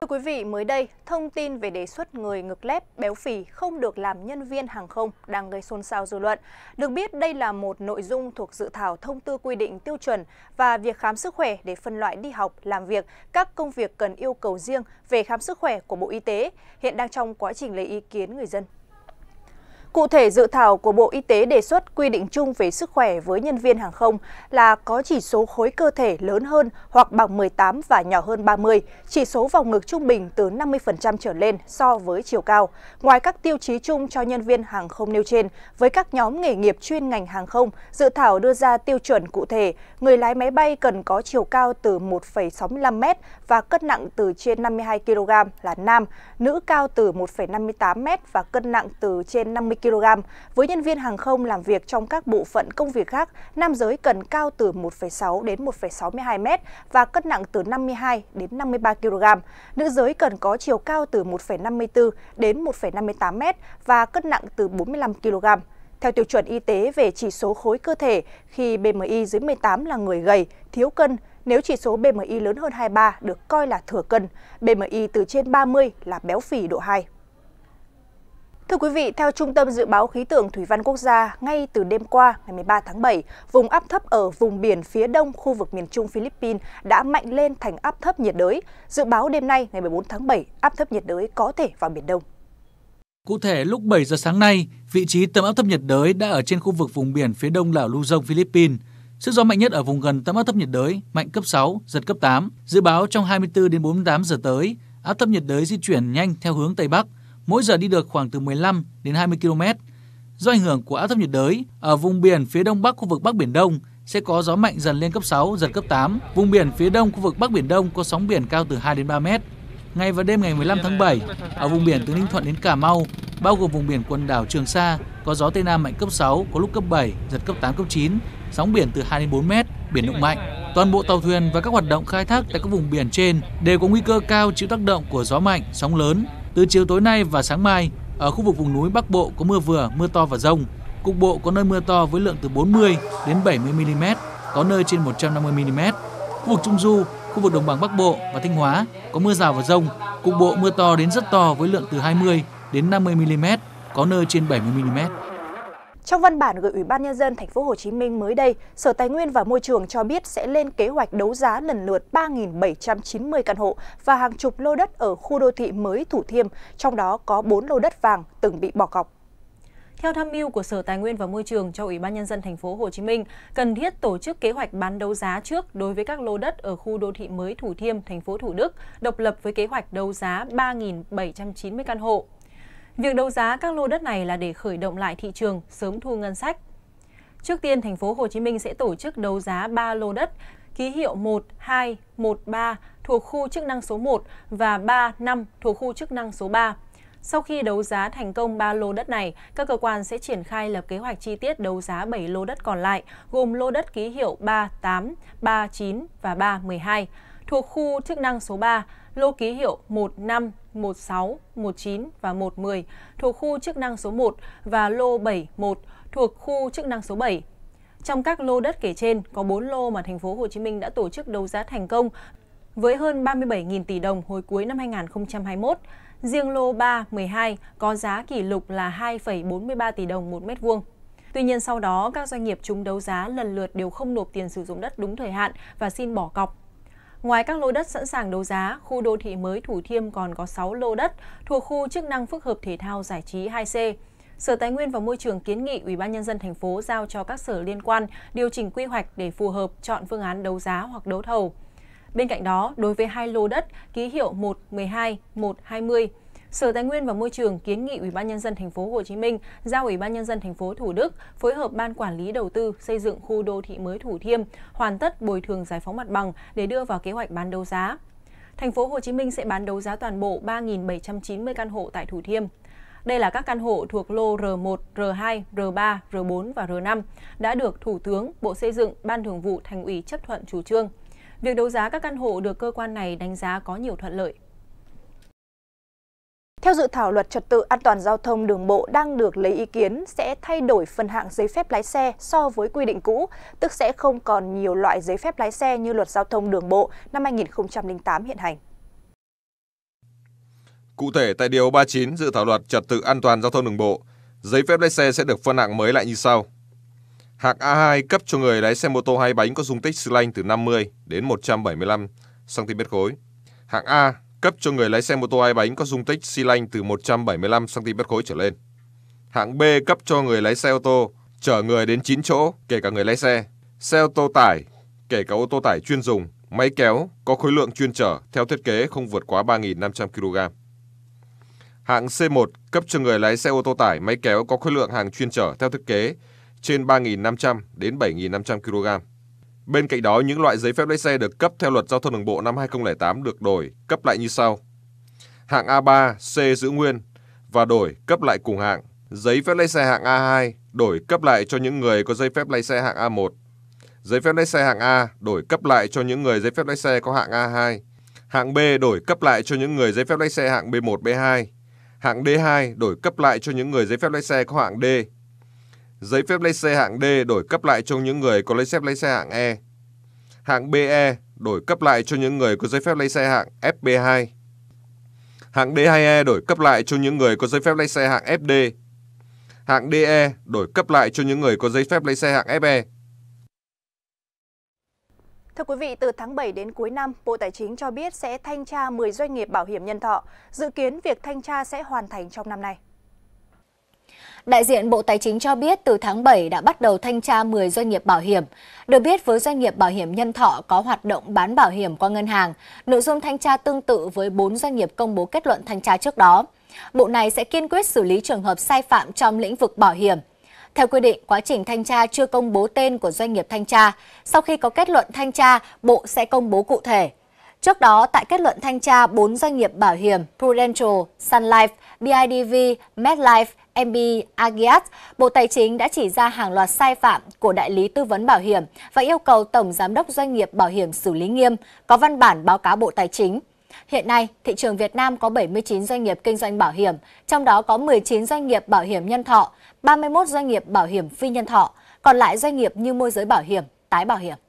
Thưa quý vị, mới đây, thông tin về đề xuất người ngực lép béo phì không được làm nhân viên hàng không đang gây xôn xao dư luận. Được biết, đây là một nội dung thuộc dự thảo thông tư quy định tiêu chuẩn và việc khám sức khỏe để phân loại đi học, làm việc, các công việc cần yêu cầu riêng về khám sức khỏe của Bộ Y tế, hiện đang trong quá trình lấy ý kiến người dân. Cụ thể, dự thảo của Bộ Y tế đề xuất quy định chung về sức khỏe với nhân viên hàng không là có chỉ số khối cơ thể lớn hơn hoặc bằng 18 và nhỏ hơn 30, chỉ số vòng ngực trung bình từ 50% trở lên so với chiều cao. Ngoài các tiêu chí chung cho nhân viên hàng không nêu trên, với các nhóm nghề nghiệp chuyên ngành hàng không, dự thảo đưa ra tiêu chuẩn cụ thể, người lái máy bay cần có chiều cao từ 1,65m và cân nặng từ trên 52 kg là nam, nữ cao từ 1,58m và cân nặng từ trên 50 kg kg. Với nhân viên hàng không làm việc trong các bộ phận công việc khác, nam giới cần cao từ 1,6 đến 1,62 m và cân nặng từ 52 đến 53 kg. Nữ giới cần có chiều cao từ 1,54 đến 1,58 m và cân nặng từ 45 kg. Theo tiêu chuẩn y tế về chỉ số khối cơ thể, khi BMI dưới 18 là người gầy, thiếu cân, nếu chỉ số BMI lớn hơn 23 được coi là thừa cân, BMI từ trên 30 là béo phì độ 2. Thưa quý vị, theo Trung tâm Dự báo Khí tượng Thủy văn Quốc gia, ngay từ đêm qua, ngày 13 tháng 7, vùng áp thấp ở vùng biển phía đông khu vực miền trung Philippines đã mạnh lên thành áp thấp nhiệt đới. Dự báo đêm nay, ngày 14 tháng 7, áp thấp nhiệt đới có thể vào Biển Đông. Cụ thể, lúc 7 giờ sáng nay, vị trí tâm áp thấp nhiệt đới đã ở trên khu vực vùng biển phía đông đảo Luzon, Philippines. Sức gió mạnh nhất ở vùng gần tâm áp thấp nhiệt đới, mạnh cấp 6, giật cấp 8. Dự báo trong 24 đến 48 giờ tới, áp thấp nhiệt đới di chuyển nhanh theo hướng Tây Bắc, mỗi giờ đi được khoảng từ 15 đến 20 km. Do ảnh hưởng của áp thấp nhiệt đới, ở vùng biển phía đông bắc khu vực Bắc Biển Đông sẽ có gió mạnh dần lên cấp 6, giật cấp 8. Vùng biển phía đông khu vực Bắc Biển Đông có sóng biển cao từ 2 đến 3 mét. Ngày và đêm ngày 15 tháng 7, ở vùng biển từ Ninh Thuận đến Cà Mau, bao gồm vùng biển quần đảo Trường Sa, có gió Tây Nam mạnh cấp 6, có lúc cấp 7, giật cấp 8, cấp 9, sóng biển từ 2 đến 4 mét, biển động mạnh. Toàn bộ tàu thuyền và các hoạt động khai thác tại các vùng biển trên đều có nguy cơ cao chịu tác động của gió mạnh, sóng lớn, từ chiều tối nay và sáng mai, ở khu vực vùng núi Bắc Bộ có mưa vừa, mưa to và rông. Cục bộ có nơi mưa to với lượng từ 40 đến 70 mm, có nơi trên 150 mm. Khu vực Trung Du, khu vực đồng bằng Bắc Bộ và Thanh Hóa có mưa rào và rông. Cục bộ mưa to đến rất to với lượng từ 20 đến 50 mm, có nơi trên 70 mm. Trong văn bản gửi Ủy ban nhân dân thành phố Hồ Chí Minh mới đây, Sở Tài nguyên và Môi trường cho biết sẽ lên kế hoạch đấu giá lần lượt 3.790 căn hộ và hàng chục lô đất ở khu đô thị mới Thủ Thiêm, trong đó có 4 lô đất vàng từng bị bỏ cọc. Theo tham mưu của Sở Tài nguyên và Môi trường cho Ủy ban nhân dân thành phố Hồ Chí Minh, cần thiết tổ chức kế hoạch bán đấu giá trước đối với các lô đất ở khu đô thị mới Thủ Thiêm, thành phố Thủ Đức, độc lập với kế hoạch đấu giá 3.790 căn hộ Việc đấu giá các lô đất này là để khởi động lại thị trường, sớm thu ngân sách. Trước tiên, thành phố Hồ Chí Minh sẽ tổ chức đấu giá 3 lô đất ký hiệu 1, 2, 1, 3 thuộc khu chức năng số 1 và 3, 5 thuộc khu chức năng số 3. Sau khi đấu giá thành công 3 lô đất này, các cơ quan sẽ triển khai lập kế hoạch chi tiết đấu giá 7 lô đất còn lại, gồm lô đất ký hiệu 38, 39 và 312 thuộc khu chức năng số 3, lô ký hiệu 15, 16, 19 và 10 thuộc khu chức năng số 1 và lô 71 thuộc khu chức năng số 7. Trong các lô đất kể trên, có 4 lô mà thành phố Hồ Chí Minh đã tổ chức đấu giá thành công với hơn 37.000 tỷ đồng hồi cuối năm 2021. Riêng lô 312 có giá kỷ lục là 2,43 tỷ đồng một mét vuông. Tuy nhiên sau đó, các doanh nghiệp chúng đấu giá lần lượt đều không nộp tiền sử dụng đất đúng thời hạn và xin bỏ cọc Ngoài các lô đất sẵn sàng đấu giá, khu đô thị mới Thủ Thiêm còn có 6 lô đất thuộc khu chức năng phức hợp thể thao giải trí 2C. Sở Tài nguyên và Môi trường kiến nghị Ủy ban nhân dân thành phố giao cho các sở liên quan điều chỉnh quy hoạch để phù hợp chọn phương án đấu giá hoặc đấu thầu. Bên cạnh đó, đối với hai lô đất ký hiệu 112, 120 Sở Tài nguyên và Môi trường kiến nghị Ủy ban nhân dân thành phố Hồ Chí Minh giao Ủy ban nhân dân thành phố Thủ Đức phối hợp ban quản lý đầu tư xây dựng khu đô thị mới Thủ Thiêm hoàn tất bồi thường giải phóng mặt bằng để đưa vào kế hoạch bán đấu giá. Thành phố Hồ Chí Minh sẽ bán đấu giá toàn bộ 3.790 căn hộ tại Thủ Thiêm. Đây là các căn hộ thuộc lô R1, R2, R3, R4 và R5 đã được Thủ tướng, Bộ Xây dựng, Ban Thường vụ Thành ủy chấp thuận chủ trương. Việc đấu giá các căn hộ được cơ quan này đánh giá có nhiều thuận lợi. Theo dự thảo luật trật tự an toàn giao thông đường bộ đang được lấy ý kiến sẽ thay đổi phân hạng giấy phép lái xe so với quy định cũ, tức sẽ không còn nhiều loại giấy phép lái xe như luật giao thông đường bộ năm 2008 hiện hành. Cụ thể tại điều 39 dự thảo luật trật tự an toàn giao thông đường bộ, giấy phép lái xe sẽ được phân hạng mới lại như sau. Hạng A2 cấp cho người lái xe mô tô hai bánh có dung tích xi lanh từ 50 đến 175 cm khối. Hạng A cấp cho người lái xe mô tô hai bánh có dung tích xi lanh từ 175 cm khối trở lên. Hạng B cấp cho người lái xe ô tô chở người đến 9 chỗ, kể cả người lái xe, xe ô tô tải, kể cả ô tô tải chuyên dùng, máy kéo có khối lượng chuyên chở theo thiết kế không vượt quá 3.500 kg. Hạng C1 cấp cho người lái xe ô tô tải, máy kéo có khối lượng hàng chuyên chở theo thiết kế trên 3.500 đến 7.500 kg. Bên cạnh đó, những loại giấy phép lái xe được cấp theo luật giao thông đường bộ năm 2008 được đổi, cấp lại như sau. Hạng A3, C giữ nguyên và đổi cấp lại cùng hạng. Giấy phép lái xe hạng A2 đổi cấp lại cho những người có giấy phép lái xe hạng A1. Giấy phép lái xe hạng A đổi cấp lại cho những người giấy phép lái xe có hạng A2. Hạng B đổi cấp lại cho những người giấy phép lái xe hạng B1, B2. Hạng D2 đổi cấp lại cho những người giấy phép lái xe có hạng D giấy phép lái xe hạng D đổi cấp lại cho những người có giấy phép lái xe hạng E. Hạng BE đổi cấp lại cho những người có giấy phép lái xe hạng FB2. Hạng D2E đổi cấp lại cho những người có giấy phép lái xe hạng FD. Hạng DE đổi cấp lại cho những người có giấy phép lái xe hạng FE. Thưa quý vị, từ tháng 7 đến cuối năm, Bộ Tài chính cho biết sẽ thanh tra 10 doanh nghiệp bảo hiểm nhân thọ. Dự kiến việc thanh tra sẽ hoàn thành trong năm nay. Đại diện Bộ Tài chính cho biết từ tháng 7 đã bắt đầu thanh tra 10 doanh nghiệp bảo hiểm. Được biết với doanh nghiệp bảo hiểm nhân thọ có hoạt động bán bảo hiểm qua ngân hàng, nội dung thanh tra tương tự với 4 doanh nghiệp công bố kết luận thanh tra trước đó. Bộ này sẽ kiên quyết xử lý trường hợp sai phạm trong lĩnh vực bảo hiểm. Theo quy định, quá trình thanh tra chưa công bố tên của doanh nghiệp thanh tra. Sau khi có kết luận thanh tra, Bộ sẽ công bố cụ thể. Trước đó, tại kết luận thanh tra 4 doanh nghiệp bảo hiểm Prudential, Sun Life, BIDV, MedLife, MB Agiat, Bộ Tài chính đã chỉ ra hàng loạt sai phạm của đại lý tư vấn bảo hiểm và yêu cầu Tổng Giám đốc Doanh nghiệp Bảo hiểm xử lý nghiêm, có văn bản báo cáo Bộ Tài chính. Hiện nay, thị trường Việt Nam có 79 doanh nghiệp kinh doanh bảo hiểm, trong đó có 19 doanh nghiệp bảo hiểm nhân thọ, 31 doanh nghiệp bảo hiểm phi nhân thọ, còn lại doanh nghiệp như môi giới bảo hiểm, tái bảo hiểm.